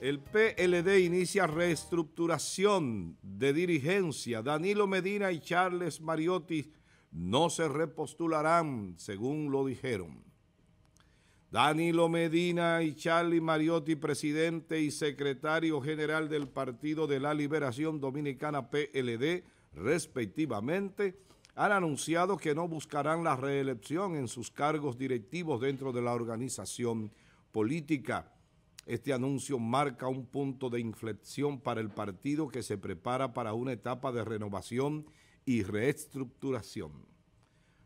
El PLD inicia reestructuración de dirigencia. Danilo Medina y Charles Mariotti no se repostularán, según lo dijeron. Danilo Medina y Charlie Mariotti, presidente y secretario general del Partido de la Liberación Dominicana PLD, respectivamente, han anunciado que no buscarán la reelección en sus cargos directivos dentro de la organización política. Este anuncio marca un punto de inflexión para el partido que se prepara para una etapa de renovación y reestructuración.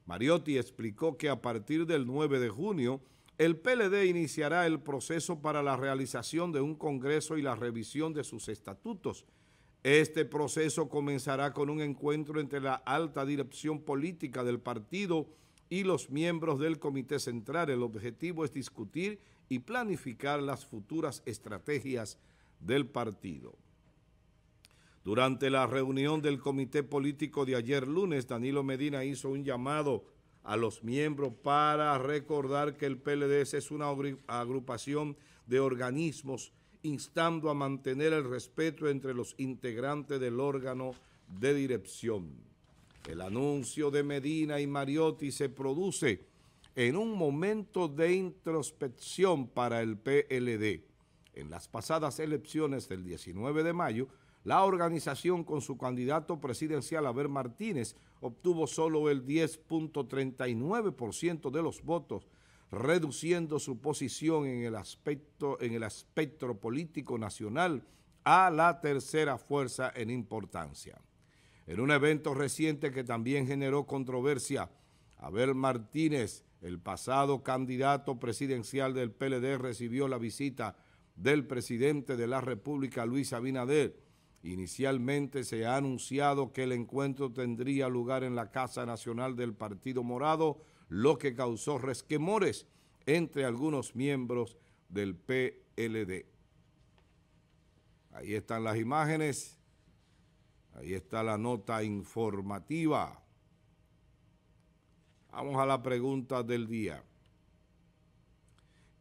Mariotti explicó que a partir del 9 de junio, el PLD iniciará el proceso para la realización de un congreso y la revisión de sus estatutos. Este proceso comenzará con un encuentro entre la alta dirección política del partido y los miembros del Comité Central. El objetivo es discutir y planificar las futuras estrategias del partido. Durante la reunión del comité político de ayer lunes, Danilo Medina hizo un llamado a los miembros para recordar que el PLD es una agrupación de organismos instando a mantener el respeto entre los integrantes del órgano de dirección. El anuncio de Medina y Mariotti se produce en un momento de introspección para el PLD. En las pasadas elecciones del 19 de mayo, la organización con su candidato presidencial Abel Martínez obtuvo solo el 10.39% de los votos, reduciendo su posición en el, aspecto, en el espectro político nacional a la tercera fuerza en importancia. En un evento reciente que también generó controversia, Abel Martínez el pasado candidato presidencial del PLD recibió la visita del presidente de la República, Luis Abinader. Inicialmente se ha anunciado que el encuentro tendría lugar en la Casa Nacional del Partido Morado, lo que causó resquemores entre algunos miembros del PLD. Ahí están las imágenes, ahí está la nota informativa. Vamos a la pregunta del día.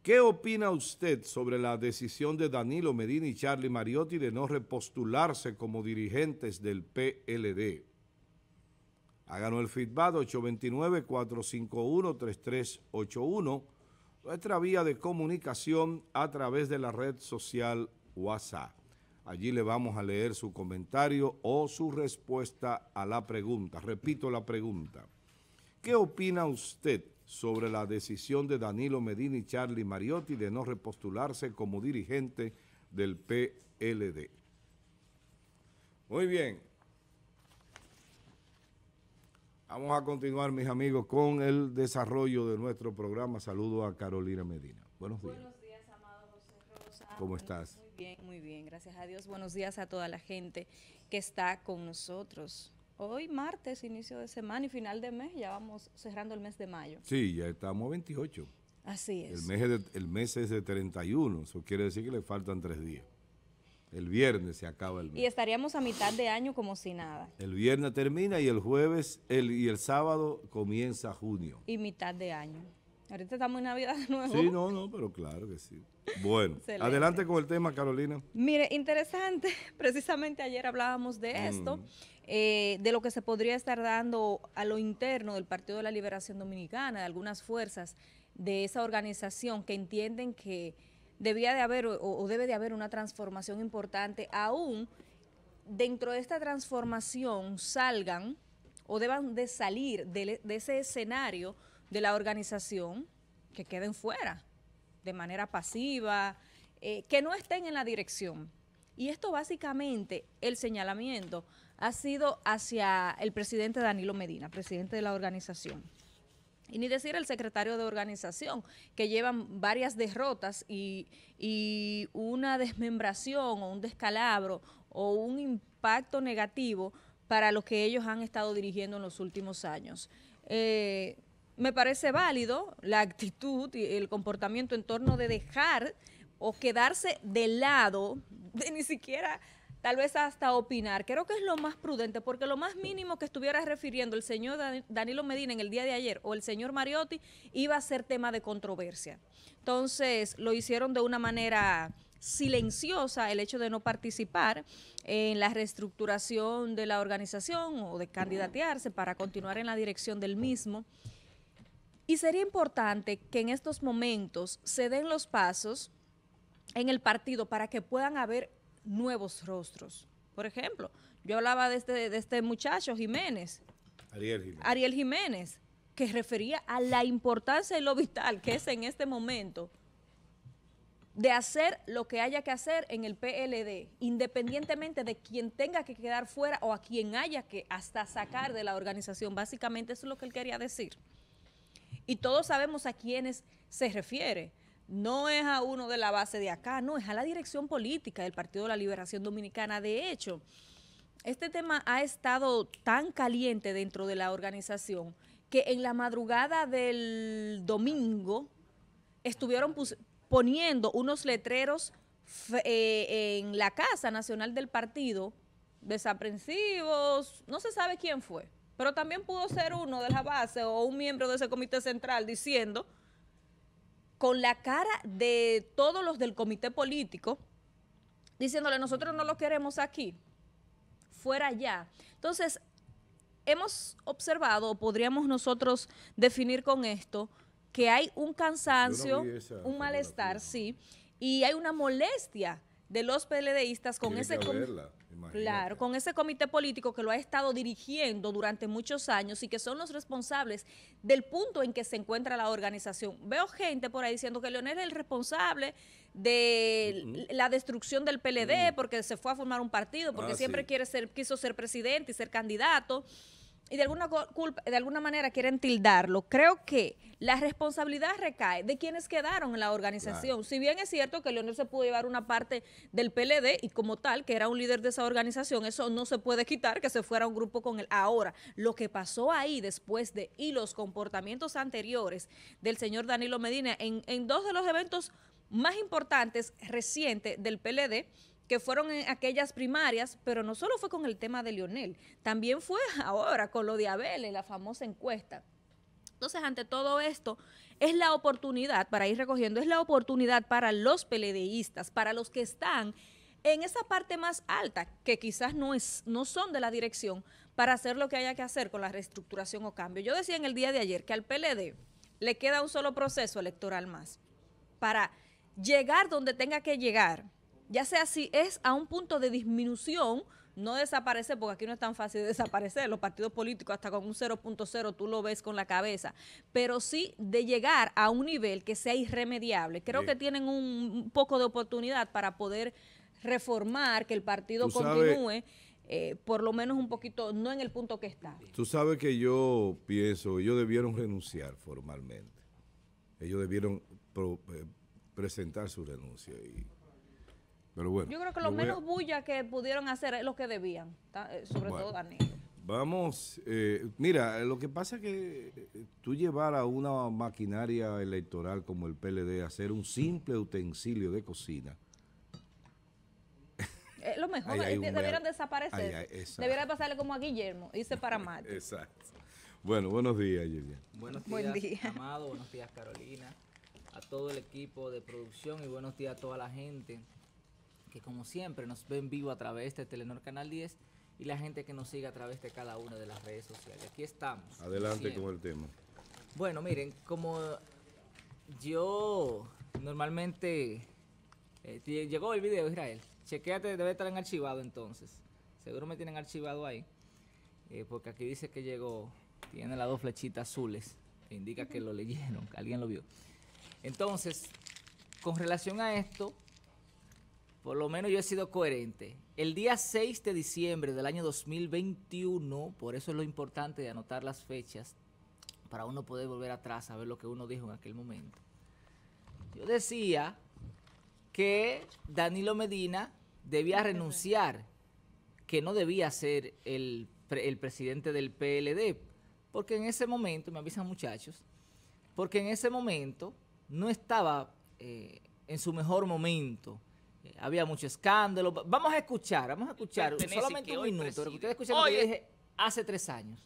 ¿Qué opina usted sobre la decisión de Danilo Medina y Charlie Mariotti de no repostularse como dirigentes del PLD? Háganos el feedback 829-451-3381, nuestra vía de comunicación a través de la red social WhatsApp. Allí le vamos a leer su comentario o su respuesta a la pregunta. Repito la pregunta. ¿Qué opina usted sobre la decisión de Danilo Medina y Charlie Mariotti de no repostularse como dirigente del PLD? Muy bien. Vamos a continuar, mis amigos, con el desarrollo de nuestro programa. Saludo a Carolina Medina. Buenos días. Buenos días, amado José Rosa. ¿Cómo estás? Muy bien, muy bien. Gracias a Dios. Buenos días a toda la gente que está con nosotros. Hoy martes, inicio de semana y final de mes, ya vamos cerrando el mes de mayo. Sí, ya estamos 28. Así es. El mes, de, el es de 31, eso quiere decir que le faltan tres días. El viernes se acaba el mes. Y estaríamos a mitad de año como si nada. El viernes termina y el jueves el, y el sábado comienza junio. Y mitad de año. Ahorita estamos en Navidad de nuevo. Sí, no, no, pero claro que sí. Bueno, adelante con el tema, Carolina. Mire, interesante, precisamente ayer hablábamos de esto, mm. eh, de lo que se podría estar dando a lo interno del Partido de la Liberación Dominicana, de algunas fuerzas de esa organización que entienden que debía de haber o, debe de haber una transformación importante, aún dentro de esta transformación salgan o deban de salir de ese escenario de la organización que queden fuera de manera pasiva, eh, que no estén en la dirección. Y esto básicamente, el señalamiento ha sido hacia el presidente Danilo Medina, presidente de la organización. Y ni decir el secretario de organización, que llevan varias derrotas y, una desmembración o un descalabro o un impacto negativo para lo que ellos han estado dirigiendo en los últimos años. Eh, me parece válido la actitud y el comportamiento en torno de dejar o quedarse de lado, de ni siquiera tal vez hasta opinar. Creo que es lo más prudente, porque lo más mínimo que estuviera refiriendo el señor Danilo Medina en el día de ayer o el señor Mariotti iba a ser tema de controversia. Entonces, lo hicieron de una manera silenciosa el hecho de no participar en la reestructuración de la organización o de candidatearse para continuar en la dirección del mismo. Y sería importante que en estos momentos se den los pasos en el partido para que puedan haber nuevos rostros. Por ejemplo, yo hablaba este, de este, muchacho Jiménez. Ariel Jiménez. Ariel Jiménez, que refería a la importancia y lo vital que es en este momento de hacer lo que haya que hacer en el PLD, independientemente de quien tenga que quedar fuera o a quien haya que hasta sacar de la organización. Básicamente eso es lo que él quería decir. Y todos sabemos a quiénes se refiere. No es a uno de la base de acá, no, es a la dirección política del Partido de la Liberación Dominicana. De hecho, este tema ha estado tan caliente dentro de la organización que en la madrugada del domingo estuvieron poniendo unos letreros eh, en la Casa Nacional del Partido, desaprensivos, no se sabe quién fue, pero también pudo ser uno de la base o un miembro de ese comité central diciendo, con la cara de todos los del comité político, diciéndole, nosotros no lo queremos aquí, fuera ya. Entonces, hemos observado, podríamos nosotros definir con esto, que hay un cansancio, un malestar, sí, y hay una molestia de los PLDistas con ese claro, con ese comité político que lo ha estado dirigiendo durante muchos años y que son los responsables del punto en que se encuentra la organización. Veo gente por ahí diciendo que Leonel es el responsable de la destrucción del PLD porque se fue a formar un partido, porque ah, siempre quiere ser quiso ser presidente y ser candidato y de alguna, culpa, de alguna manera quieren tildarlo, creo que la responsabilidad recae de quienes quedaron en la organización. Si bien es cierto que Leonel se pudo llevar una parte del PLD y como tal, que era un líder de esa organización, eso no se puede quitar que se fuera un grupo con él. Ahora, lo que pasó ahí después de y los comportamientos anteriores del señor Danilo Medina en, en dos de los eventos más importantes recientes del PLD, que fueron en aquellas primarias, pero no solo fue con el tema de Lionel, también fue ahora con lo de Abel la famosa encuesta. Entonces, ante todo esto, es la oportunidad, para ir recogiendo, es la oportunidad para los peledeístas, para los que están en esa parte más alta, que quizás no, es, no son de la dirección, para hacer lo que haya que hacer con la reestructuración o cambio. Yo decía en el día de ayer que al PLD le queda un solo proceso electoral más para llegar donde tenga que llegar ya sea si es a un punto de disminución, no desaparecer, porque aquí no es tan fácil de desaparecer, los partidos políticos hasta con un 0.0 tú lo ves con la cabeza, pero sí de llegar a un nivel que sea irremediable. Creo que tienen un poco de oportunidad para poder reformar, que el partido continúe. Eh, por lo menos un poquito, no en el punto que está. Tú sabes que yo pienso, ellos debieron renunciar formalmente. Ellos debieron eh, presentar su renuncia y yo creo que lo menos bulla que pudieron hacer es lo que debían, eh, sobre todo Daniel. Vamos, eh, mira, eh, lo que pasa es que tú llevar a una maquinaria electoral como el PLD a hacer un simple utensilio de cocina. Eh, lo mejor, debieran desaparecer. Ahí, pasarle como a Guillermo, hice para Marte. exacto. Bueno, buenos días, Julián. Buenos días, Amado. Buenos días, Carolina. A todo el equipo de producción y buenos días a toda la gente que como siempre nos ven vivo a través de Telenor Canal 10 y la gente que nos sigue a través de cada una de las redes sociales. Aquí estamos. Adelante con el tema. Bueno, miren, como yo normalmente eh, llegó el video Israel. Chequéate, debe estar en archivado entonces. Seguro me tienen archivado ahí. Eh, porque aquí dice que llegó. Tiene las dos flechitas azules. indica que lo leyeron, que alguien lo vio. Entonces, con relación a esto, por lo menos yo he sido coherente. El día 6 de diciembre del año 2021, por eso es lo importante de anotar las fechas, para uno poder volver atrás a ver lo que uno dijo en aquel momento. Yo decía que Danilo Medina debía renunciar, que no debía ser el, presidente del PLD, porque en ese momento, me avisan muchachos, porque en ese momento no estaba eh, en su mejor momento había mucho escándalo. Vamos a escuchar, vamos a escuchar solamente un minuto. ustedes escucharon que yo dije hace tres años.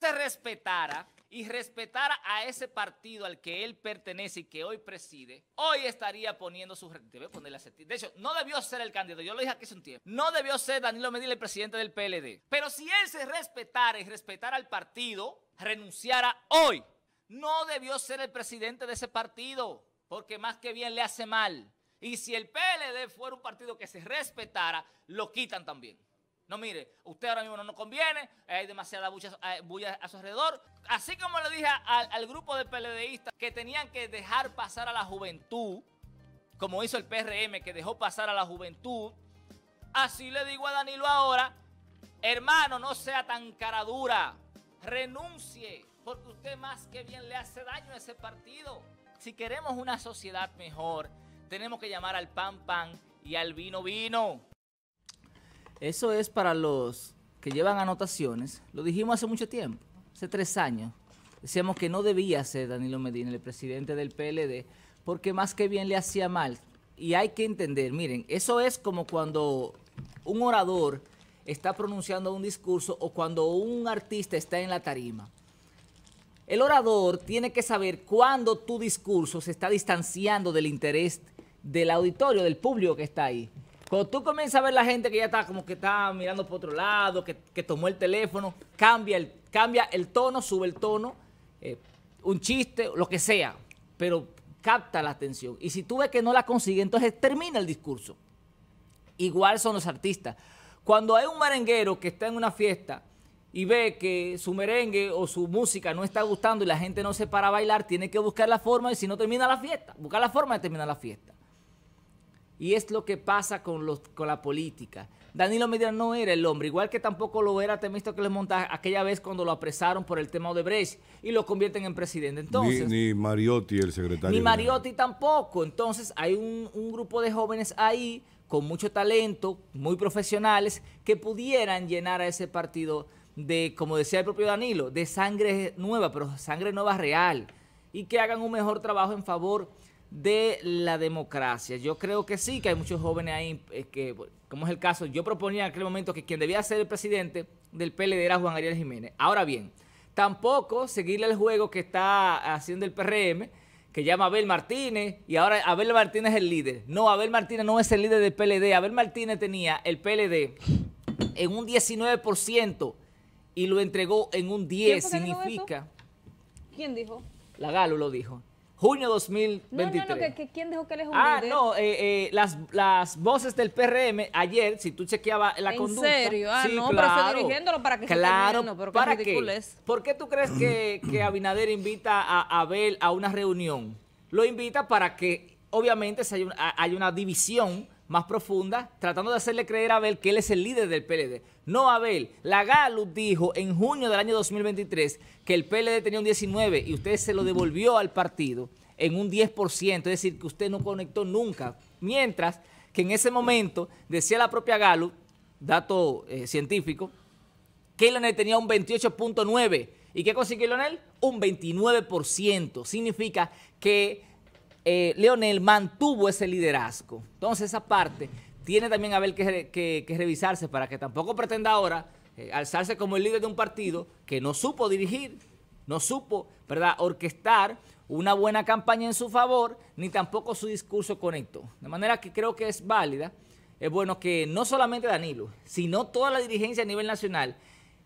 Se respetara y respetara a ese partido al que él pertenece y que hoy preside, hoy estaría poniendo su... De hecho, no debió ser el candidato, yo lo dije aquí hace un tiempo. No debió ser Danilo Medina el presidente del PLD. Pero si él se respetara y respetara al partido, renunciara hoy. No debió ser el presidente de ese partido, porque más que bien le hace mal. Y si el PLD fuera un partido que se respetara, lo quitan también. No, mire, usted ahora mismo no nos conviene, hay demasiada eh, bulla, a su alrededor. Así como le dije al, grupo de PLDistas que tenían que dejar pasar a la juventud, como hizo el PRM, que dejó pasar a la juventud, así le digo a Danilo ahora, hermano, no sea tan caradura, renuncie, porque usted más que bien le hace daño a ese partido. Si queremos una sociedad mejor, tenemos que llamar al pan pan y al vino vino. Eso es para los que llevan anotaciones. Lo dijimos hace mucho tiempo, hace tres años. Decíamos que no debía ser Danilo Medina el presidente del PLD porque más que bien le hacía mal. Y hay que entender, miren, eso es como cuando un orador está pronunciando un discurso o cuando un artista está en la tarima. El orador tiene que saber cuándo tu discurso se está distanciando del interés del auditorio, del público que está ahí. Cuando tú comienzas a ver la gente que ya está como que está mirando por otro lado, que, tomó el teléfono, cambia el, cambia el tono, sube el tono, eh, un chiste, lo que sea, pero capta la atención. Y si tú ves que no la consigue, entonces termina el discurso. Igual son los artistas. Cuando hay un merenguero que está en una fiesta y ve que su merengue o su música no está gustando y la gente no se para a bailar, tiene que buscar la forma y si no termina la fiesta, buscar la forma de terminar la fiesta. Y es lo que pasa con, los, con la política. Danilo Medina no era el hombre, igual que tampoco lo era que les montaba aquella vez cuando lo apresaron por el tema de y lo convierten en presidente. ni, Mariotti, el secretario. Ni Mariotti tampoco. Entonces hay un, un grupo de jóvenes ahí con mucho talento, muy profesionales, que pudieran llenar a ese partido de, como decía el propio Danilo, de sangre nueva, pero sangre nueva real, y que hagan un mejor trabajo en favor de la democracia. Yo creo que sí, que hay muchos jóvenes ahí, eh, que, como es el caso, yo proponía en aquel momento que quien debía ser el presidente del PLD era Juan Ariel Jiménez. Ahora bien, tampoco seguirle el juego que está haciendo el PRM, que llama Abel Martínez, y ahora Abel Martínez es el líder. No, Abel Martínez no es el líder del PLD. Abel Martínez tenía el PLD en un 19% y lo entregó en un 10. Significa... ¿Quién dijo? La Galo lo dijo junio 2023. No, no, no, que, ¿quién dijo que él es Ah, no, eh, eh, las, las voces del PRM ayer, si tú chequeabas la ¿En conducta. ¿En serio? Ah, no, pero estoy dirigiéndolo para que claro, se pero ¿para qué? ¿Por qué tú crees que, que Abinader invita a Abel a una reunión? Lo invita para que, obviamente, si hay, hay una división más profunda, tratando de hacerle creer a Abel que él es el líder del PLD. No, Abel, la Galu dijo en junio del año 2023 que el PLD tenía un 19 y usted se lo devolvió al partido en un 10%, es decir, que usted no conectó nunca. Mientras que en ese momento decía la propia Galu dato eh, científico, que Leonel tenía un 28.9%. ¿Y qué consiguió Leonel? Un 29%. Significa que eh, Leonel mantuvo ese liderazgo. Entonces esa parte tiene también que, que revisarse para que tampoco pretenda ahora eh, alzarse como el líder de un partido que no supo dirigir, no supo, orquestar una buena campaña en su favor, ni tampoco su discurso conectó. De manera que creo que es válida, es bueno que no solamente Danilo, sino toda la dirigencia a nivel nacional,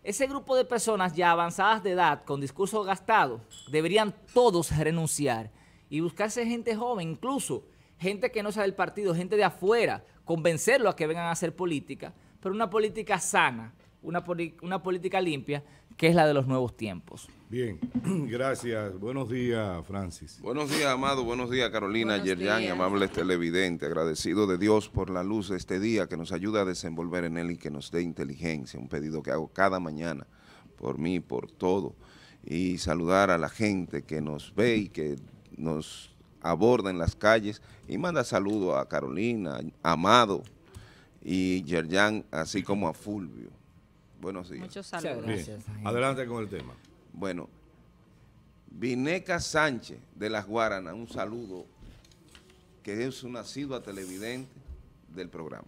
ese grupo de personas ya avanzadas de edad, con discurso gastado, deberían todos renunciar y buscarse gente joven, incluso gente que no sea del partido, gente de afuera, convencerlo a que vengan a hacer política, pero una política sana, una, una política limpia, que es la de los nuevos tiempos. Bien, gracias. Buenos días, Francis. Buenos días, Amado. Buenos días, Carolina, Yerian, y amables televidentes. Agradecido de Dios por la luz de este día que nos ayuda a desenvolver en él y que nos dé inteligencia. Un pedido que hago cada mañana por mí, por todo. Y saludar a la gente que nos ve y que nos aborda en las calles y manda saludos a Carolina, Amado y Yerjan, así como a Fulvio. Buenos días. Muchos saludos. Gracias, Adelante con el tema. Bueno, Vineca Sánchez de Las Guaranas, un saludo que es una asidua televidente del programa.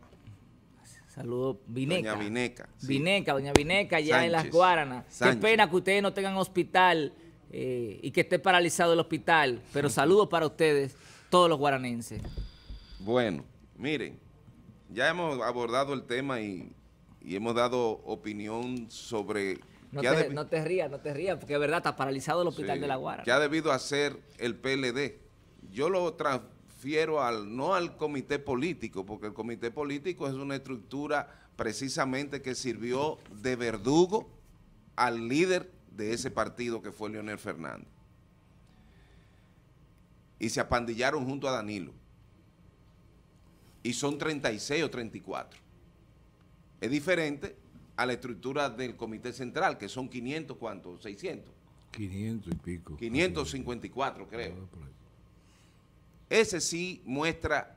Saludos, Vineca. Doña Vineca. Vineca, doña Vineca, ya en Las Guaranas. Qué pena que ustedes no tengan hospital eh, y que esté paralizado el hospital. Pero saludos para ustedes, todos los guaranenses. Bueno, miren, ya hemos abordado el tema y, hemos dado opinión sobre... No te, no te, rías, no te rías, porque es verdad, está paralizado el hospital de La Guara. ya ha debido hacer el PLD? Yo lo transfiero al, no al comité político, porque el comité político es una estructura precisamente que sirvió de verdugo al líder de ese partido que fue Leonel Fernández. Y se apandillaron junto a Danilo. Y son 36 o 34. Es diferente a la estructura del Comité Central, que son 500, ¿cuántos? 600. 500 y pico. 554, ah, creo. Ese sí muestra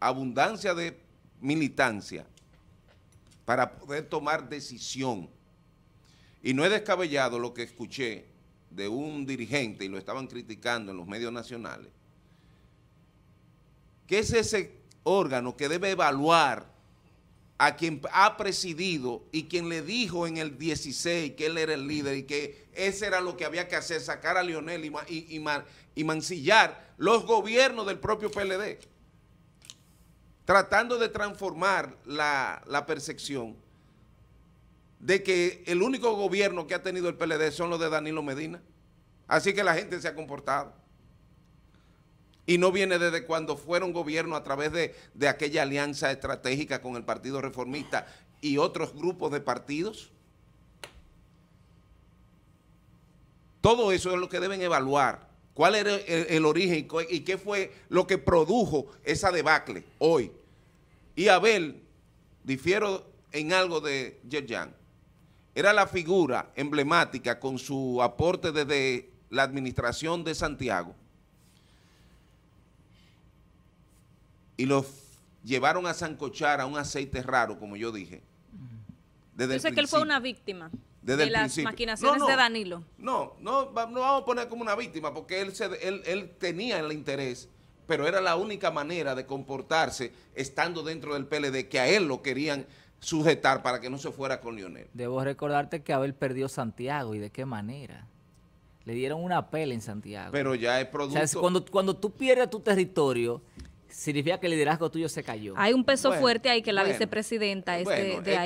abundancia de militancia para poder tomar decisión y no he descabellado lo que escuché de un dirigente, y lo estaban criticando en los medios nacionales, ¿Qué es ese órgano que debe evaluar a quien ha presidido y quien le dijo en el 16 que él era el líder y que ese era lo que había que hacer, sacar a Lionel y, mancillar los gobiernos del propio PLD, tratando de transformar la, la percepción de que el único gobierno que ha tenido el PLD son los de Danilo Medina. Así que la gente se ha comportado. Y no viene desde cuando fueron gobierno a través de, de aquella alianza estratégica con el Partido Reformista y otros grupos de partidos. Todo eso es lo que deben evaluar. ¿Cuál era el, origen y qué fue lo que produjo esa debacle hoy? Y Abel, difiero en algo de Yerjan era la figura emblemática con su aporte desde la administración de Santiago y los llevaron a zancochar a un aceite raro, como yo dije. Desde yo sé que él fue una víctima de las maquinaciones de Danilo. No, no, vamos a poner como una víctima, porque él, él tenía el interés, pero era la única manera de comportarse estando dentro del PLD, que a él lo querían sujetar para que no se fuera con Lionel. Debo recordarte que Abel perdió Santiago y de qué manera. Le dieron una pela en Santiago. Pero ya es producto... cuando, cuando tú pierdes tu territorio, significa que el liderazgo tuyo se cayó. Hay un peso fuerte ahí que la vicepresidenta es de,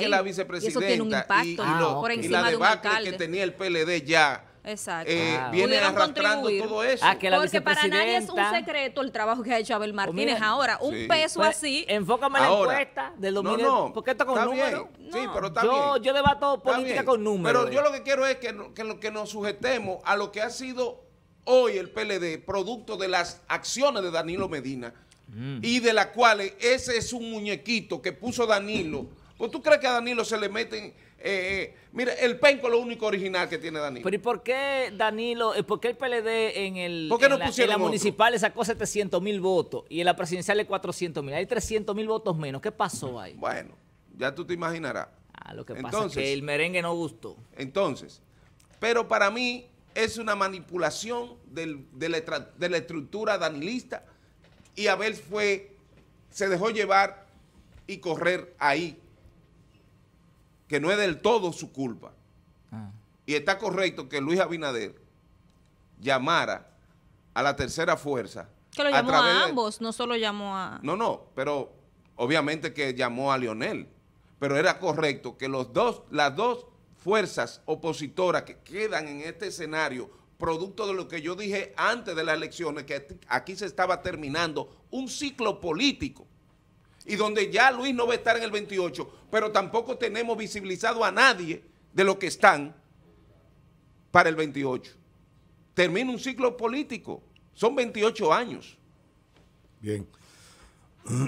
la vicepresidenta y eso tiene un impacto y, por encima la de que tenía el PLD ya Exacto. Eh, arrastrando todo eso. Porque para nadie es un secreto el trabajo que ha hecho Abel oh, Martínez. ahora, un peso pues, así. Enfócame ahora, la encuesta del domingo. No, no, porque esto con números. está yo, bien. Yo debato política con números. Pero yo lo que quiero es que, que, nos sujetemos a lo que ha sido hoy el PLD, producto de las acciones de Danilo Medina mm. y de las cuales ese es un muñequito que puso Danilo. ¿Pues tú crees que a Danilo se le meten eh, eh, mira, el penco es lo único original que tiene Danilo. Pero ¿y por qué Danilo, eh, por qué el PLD en, el, no la, municipal le sacó 700 mil votos y en la presidencial le 400 mil? Hay 300 mil votos menos. ¿Qué pasó ahí? Bueno, ya tú te imaginarás. Ah, lo que pasa es que el merengue no gustó. Entonces, pero para mí es una manipulación de, la, de la estructura danilista y Abel fue, se dejó llevar y correr ahí que no es del todo su culpa. Ah. Y está correcto que Luis Abinader llamara a la tercera fuerza. Que lo llamó a, ambos, no solo llamó a... No, no, pero obviamente que llamó a Lionel. Pero era correcto que los dos, las dos fuerzas opositoras que quedan en este escenario, producto de lo que yo dije antes de las elecciones, que aquí se estaba terminando un ciclo político y donde ya Luis no va a estar en el 28, pero tampoco tenemos visibilizado a nadie de los que están para el 28. Termina un ciclo político, son 28 años. Bien.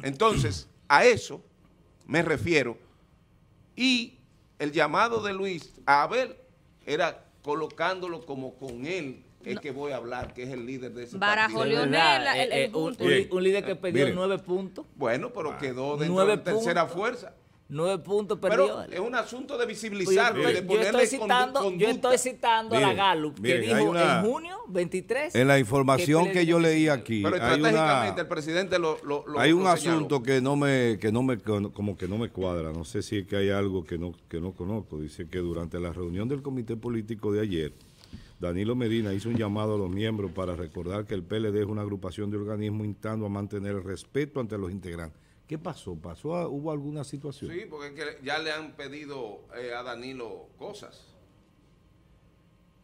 Entonces, a eso me refiero y el llamado de Luis a Abel era colocándolo como con él es que voy a hablar, que es el líder de ese partido. Leonel, un, líder que ah, perdió nueve puntos. Bueno, pero ah, quedó dentro de la tercera fuerza. Nueve puntos perdió. Pero es un asunto de pues visibilizar, yo, estoy citando, yo estoy citando a la Gallup, que dijo en junio 23. En la información que, yo leí aquí. Pero estratégicamente el presidente lo, Hay un asunto que no me, que no me como que no me cuadra. No sé si es que hay algo que no, que no conozco. Dice que durante la reunión del comité político de ayer Danilo Medina hizo un llamado a los miembros para recordar que el PLD es una agrupación de organismos instando a mantener el respeto ante los integrantes. ¿Qué pasó? ¿Pasó ¿Hubo alguna situación? Sí, porque ya le han pedido eh, a Danilo cosas.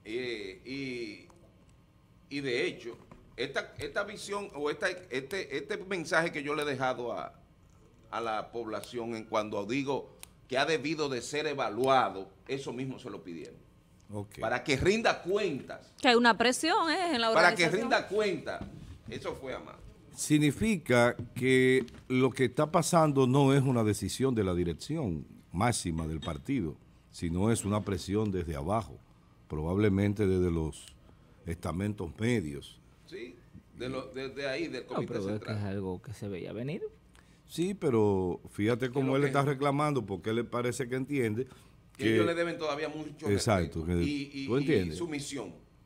y, de hecho, esta, esta visión o este, este mensaje que yo le he dejado a, a la población en cuando digo que ha debido de ser evaluado, eso mismo se lo pidieron. Para que rinda cuentas. Que hay una presión ¿eh? en la Para que rinda cuentas. Eso fue amado. Significa que lo que está pasando no es una decisión de la dirección máxima del partido, sino es una presión desde abajo, probablemente desde los estamentos medios. Sí, desde ahí, del comité central. algo que se veía venir. Sí, pero fíjate cómo él está reclamando, porque él le parece que entiende que, ellos le deben todavía mucho exacto, respeto y, ¿tú entiendes?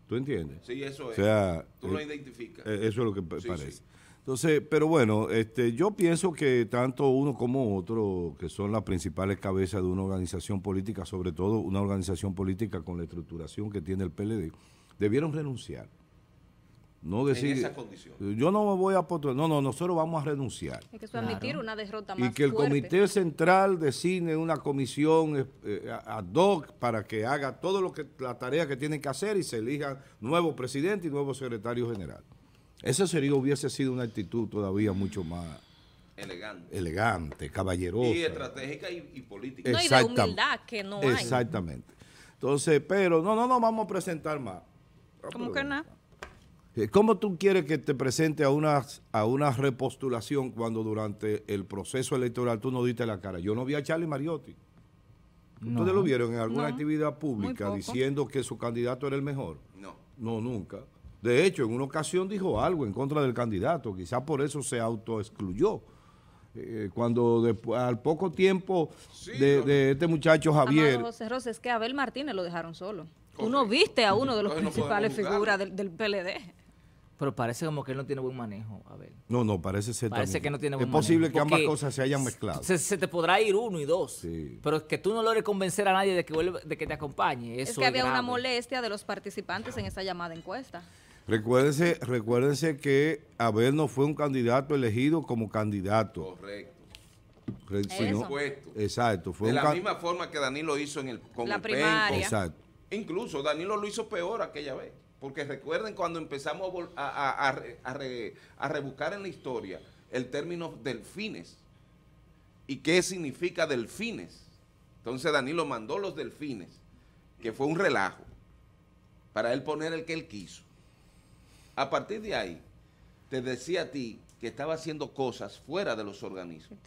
¿Tú entiendes? Sí, eso es. O sea, tú eh, lo identificas. Eh, eso es lo que parece. Entonces, pero bueno, este, yo pienso que tanto uno como otro, que son las principales cabezas de una organización política, sobre todo una organización política con la estructuración que tiene el PLD, debieron renunciar. No decir, Yo no me voy a No, no, nosotros vamos a renunciar. una Y que el Comité Central designe una comisión eh, eh, ad hoc para que haga todo lo que la tarea que tiene que hacer y se elija nuevo presidente y nuevo secretario general. Esa sería, hubiese sido una actitud todavía mucho más elegante, elegante caballerosa. Y estratégica y, política. No, y de humildad que no Exactamente. hay. Exactamente. Entonces, pero no, no, no vamos a presentar más. Ah, ¿Cómo que nada? Eh, ¿Cómo tú quieres que te presente a una, a una repostulación cuando durante el proceso electoral tú no diste la cara? Yo no vi a Charlie Mariotti. ¿Ustedes lo vieron en alguna actividad pública diciendo que su candidato era el mejor? No. No, nunca. De hecho, en una ocasión dijo algo en contra del candidato. Quizás por eso se autoexcluyó. excluyó. Eh, cuando después al poco tiempo de, este muchacho Javier... Amado José es que Abel Martínez lo dejaron solo. Uno viste a uno de los principales figuras del PLD. Pero parece como que él no tiene buen manejo, Abel. No, no, parece ser Parece que no tiene buen Es posible que ambas cosas se hayan mezclado. Se, te podrá ir uno y dos. Pero es que tú no logres convencer a nadie de que, vuelve, de que te acompañe. es que había una molestia de los participantes en esa llamada encuesta. Recuérdense, recuérdense que Abel no fue un candidato elegido como candidato. Correcto. exacto. Fue de la misma forma que Danilo hizo en el, con la primaria. Incluso Danilo lo hizo peor aquella vez. Porque recuerden cuando empezamos a, a, rebuscar en la historia el término delfines y qué significa delfines. Entonces Danilo mandó los delfines, que fue un relajo, para él poner el que él quiso. A partir de ahí, te decía a ti que estaba haciendo cosas fuera de los organismos.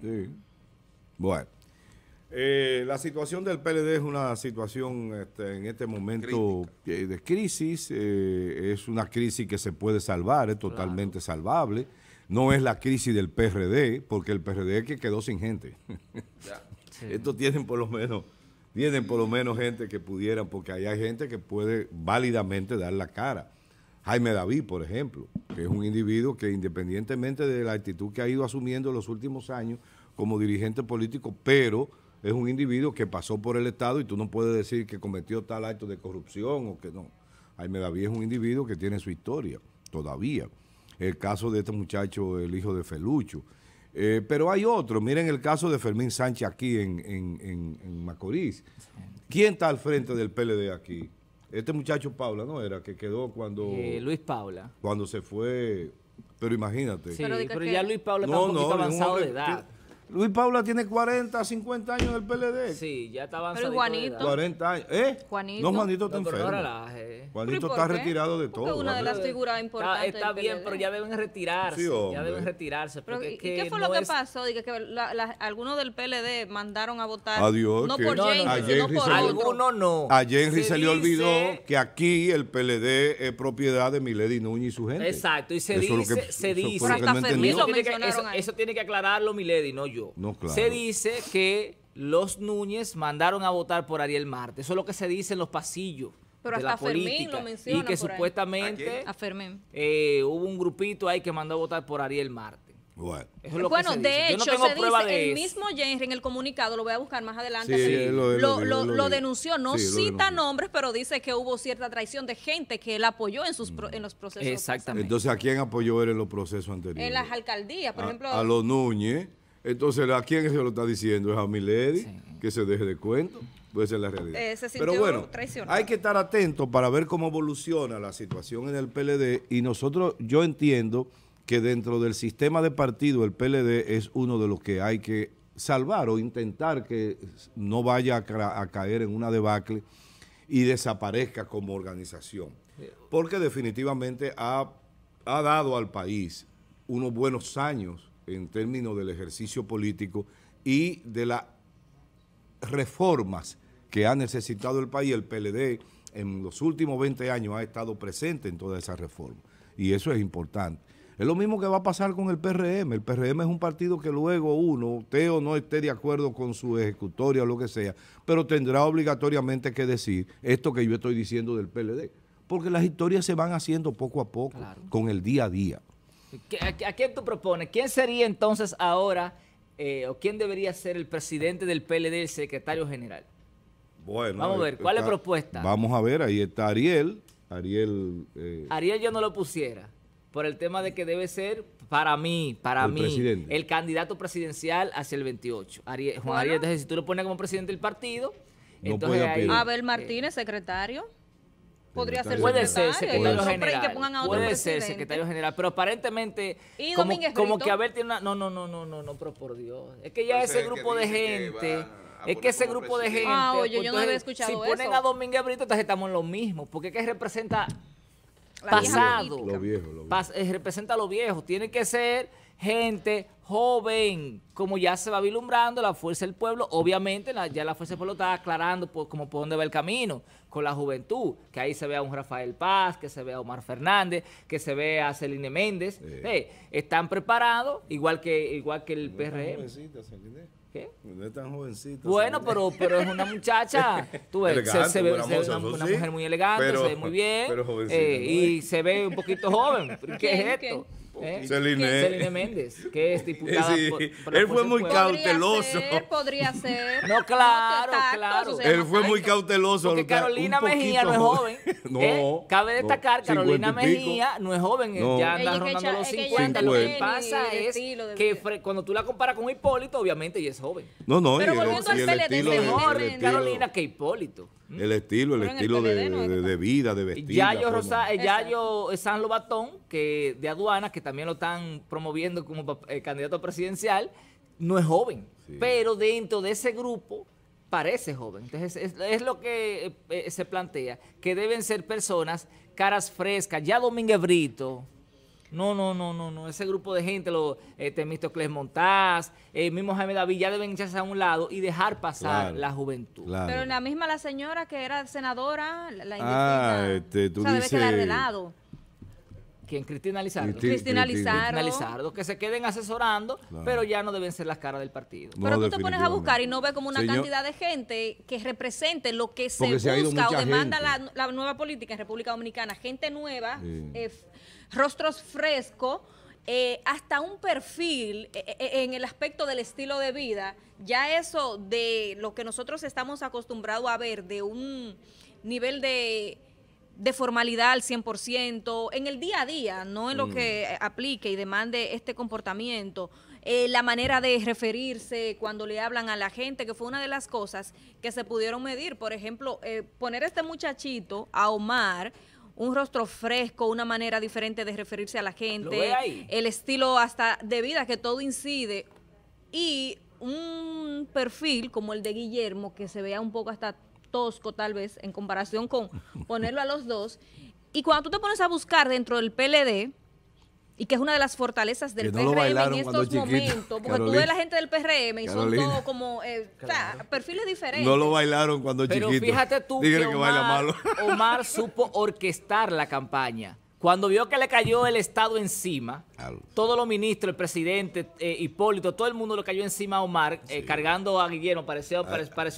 Sí. Bueno. Eh, la situación del PLD es una situación este, en este momento de crisis, eh, es una crisis que se puede salvar, es totalmente salvable. No es la crisis del PRD, porque el PRD es que quedó sin gente. Esto tienen por lo menos tienen por lo menos gente que pudieran, porque ahí hay gente que puede válidamente dar la cara. Jaime David, por ejemplo, que es un individuo que independientemente de la actitud que ha ido asumiendo en los últimos años como dirigente político, pero es un individuo que pasó por el Estado y tú no puedes decir que cometió tal acto de corrupción o que no. Jaime David es un individuo que tiene su historia todavía. El caso de este muchacho, el hijo de Felucho. Eh, pero hay otro, miren el caso de Fermín Sánchez aquí en, Macorís. ¿Quién está al frente del PLD aquí? Este muchacho Paula, ¿no? Era que quedó cuando... Eh, Luis Paula. Cuando se fue... Pero imagínate. pero, ya Luis Paula está un poquito avanzado de edad. Luis Paula tiene 40, 50 años del PLD. Sí, ya está avanzado. Pero Juanito. 40 años. ¿Eh? Juanito. No, Juanito está enfermo. Juanito está retirado de todo. Es una de las figuras importantes. Está, está bien, pero ya deben retirarse. ya deben retirarse. ¿Y qué fue lo que pasó? que algunos del PLD mandaron a votar. Adiós. No por James, Algunos no. A Jenry se, le olvidó que aquí el PLD es propiedad de Milady Núñez y su gente. Exacto. Y se dice. se dice. Eso tiene que aclararlo Milady, no yo. Se dice que los Núñez mandaron a votar por Ariel Marte. Eso es lo que se dice en los pasillos. Pero hasta la política, Fermín lo menciona. Y que supuestamente eh, hubo un grupito ahí que mandó a votar por Ariel Marte. Bueno, de hecho, dice, el mismo Jenry en el comunicado, lo voy a buscar más adelante, lo, denunció, no cita nombres, pero dice que hubo cierta traición de gente que él apoyó en, sus mm. en los procesos. Exactamente. Entonces, ¿a quién apoyó él en los procesos anteriores? En las alcaldías, por ejemplo. A los Núñez entonces, ¿a quién se lo está diciendo? Es a Milady, que se deje de cuento. Puede ser la realidad. Eh, Pero bueno, hay que estar atento para ver cómo evoluciona la situación en el PLD. Y nosotros, yo entiendo que dentro del sistema de partido, el PLD es uno de los que hay que salvar o intentar que no vaya a, caer en una debacle y desaparezca como organización. Porque definitivamente ha dado al país unos buenos años en términos del ejercicio político y de las reformas que ha necesitado el país. El PLD en los últimos 20 años ha estado presente en todas esas reformas y eso es importante. Es lo mismo que va a pasar con el PRM. El PRM es un partido que luego uno, usted o no esté de acuerdo con su ejecutoria o lo que sea, pero tendrá obligatoriamente que decir esto que yo estoy diciendo del PLD. Porque las historias se van haciendo poco a poco, con el día a día a, quién tú propones? ¿Quién sería entonces ahora eh, o quién debería ser el presidente del PLD, el secretario general? Bueno. Vamos a ver, ¿cuál es la propuesta? Vamos a ver, ahí está Ariel. Ariel. Eh, Ariel yo no lo pusiera por el tema de que debe ser, para mí, para el mí, el candidato presidencial hacia el 28. Juan Ariel, entonces si tú lo pones como presidente del partido, entonces ahí, Abel Martínez, secretario. Podría ser puede ser secretario general. puede ser secretario general, pero aparentemente como, que a ver tiene una no no no no no no pero por Dios, es que ya ese grupo de gente es que ese grupo de gente, ah, si ponen a Domínguez Brito, entonces estamos en lo mismo, porque es que representa pasado, eh, representa lo viejo, tiene que ser gente joven, como ya se va vislumbrando la fuerza del pueblo, obviamente ya la fuerza del pueblo está aclarando por, como por dónde va el camino, con la juventud, que ahí se vea un Rafael Paz, que se vea Omar Fernández, que se vea Celine Méndez, eh, están preparados, igual que igual que el PRM. ¿Qué? No es tan jovencita. Bueno, pero, pero es una muchacha, se, ve, una, mujer muy elegante, se ve muy bien, eh, y se ve un poquito joven. ¿Qué es esto? ¿Eh? Celine. Méndez, que es diputada. Él fue muy cauteloso. Podría ser, podría ser. No, claro, claro. Él fue muy cauteloso. Porque Carolina Mejía no es joven. no. ¿eh? Cabe destacar, Carolina Mejía no es joven. No. Ya anda ella rondando los 50. Lo que pasa es que cuando tú la comparas con Hipólito, obviamente ella es joven. No, no, Pero volviendo al PLD, es mejor Carolina que Hipólito. ¿Mm? El estilo, el estilo de, vida, de vestir. Yayo, eh, Yayo Batón, que de aduana, que también lo están promoviendo como eh, candidato presidencial, no es joven. Pero dentro de ese grupo parece joven. Entonces, es, lo que eh, eh, se plantea, que deben ser personas caras frescas. Ya Domínguez Brito, no, no, no, no, no. Ese grupo de gente, los eh, Temistocles Montaz, el mismo Jaime David, ya deben echarse a un lado y dejar pasar la juventud. Pero la misma la señora que era senadora, la ah, este, tú de lado. ¿Quién? Cristina Lizardo. que se queden asesorando, pero ya no deben ser las caras del partido. Pero tú te pones a buscar y no ves como una cantidad de gente que represente lo que se busca o demanda la, nueva política en República Dominicana. Gente nueva, eh, rostros frescos, eh, hasta un perfil eh, en el aspecto del estilo de vida. Ya eso de lo que nosotros estamos acostumbrados a ver, de un nivel de de formalidad al 100%, en el día a día, no en lo mm. que aplique y demande este comportamiento. Eh, la manera de referirse cuando le hablan a la gente, que fue una de las cosas que se pudieron medir. Por ejemplo, eh, poner a este muchachito, a Omar, un rostro fresco, una manera diferente de referirse a la gente, el estilo hasta de vida que todo incide y un perfil como el de Guillermo que se vea un poco hasta tosco tal vez en comparación con ponerlo a los dos. Y cuando tú te pones a buscar dentro del PLD, y que es una de las fortalezas del PRM en estos momentos, porque tú ves la gente del PRM y son todos como eh, perfiles diferentes. No lo bailaron cuando Pero fíjate tú que, Omar supo orquestar la campaña. Cuando vio que le cayó el Estado encima, todos los ministros, el presidente, eh, Hipólito, todo el mundo lo cayó encima a Omar, eh, cargando a Guillermo, pareció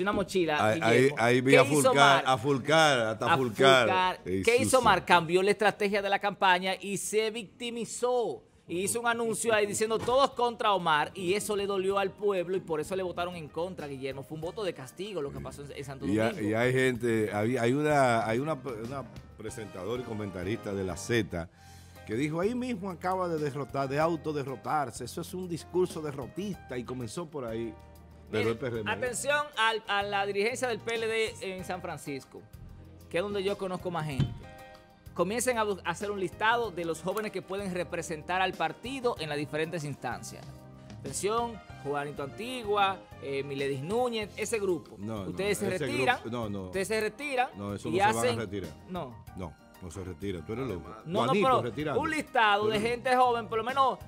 una mochila. Ahí, vi a Fulcar, a hasta Fulcar. ¿Qué hizo Omar? Cambió la estrategia de la campaña y se victimizó hizo un anuncio ahí diciendo todos contra Omar y eso le dolió al pueblo y por eso le votaron en contra, Guillermo. Fue un voto de castigo lo que pasó en, Santo Domingo. Y, hay, gente, hay, una, hay una, presentadora y comentarista de la Z que dijo, ahí mismo acaba de derrotar, de autoderrotarse, eso es un discurso derrotista y comenzó por ahí. ¿eh? atención a la dirigencia del PLD en San Francisco, que es donde yo conozco más gente comiencen a hacer un listado de los jóvenes que pueden representar al partido en las diferentes instancias. Atención, Juanito Antigua, eh, Miledis Núñez, ese grupo. ustedes se retiran. ustedes se retiran. No, eso y no hacen, se van a retirar. No. No. No se retira, tú eres loco. No, Juanito, no, pero un listado de gente joven, por lo menos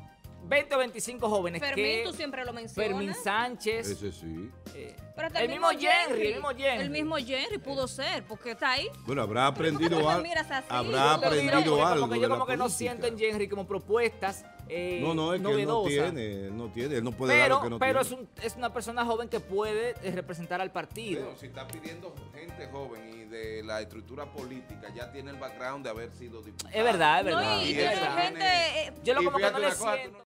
20 o 25 jóvenes Fermín, que... tú siempre lo mencionas. Fermín Sánchez. Ese sí. Eh, el, mismo Jerry, el mismo Jerry. El mismo pudo ser, porque está ahí. Bueno, habrá aprendido algo. Habrá aprendido algo. Porque yo como que no siento en Jerry como propuestas novedosas. Eh, no, no, es no tiene, no tiene, él no puede dar lo que no pero tiene. Pero es, un, es una persona joven que puede eh, representar al partido. Pero si está pidiendo gente joven y de la estructura política, ya tiene el background de haber sido diputado. Es verdad, es verdad. y, gente, yo lo como que no le siento.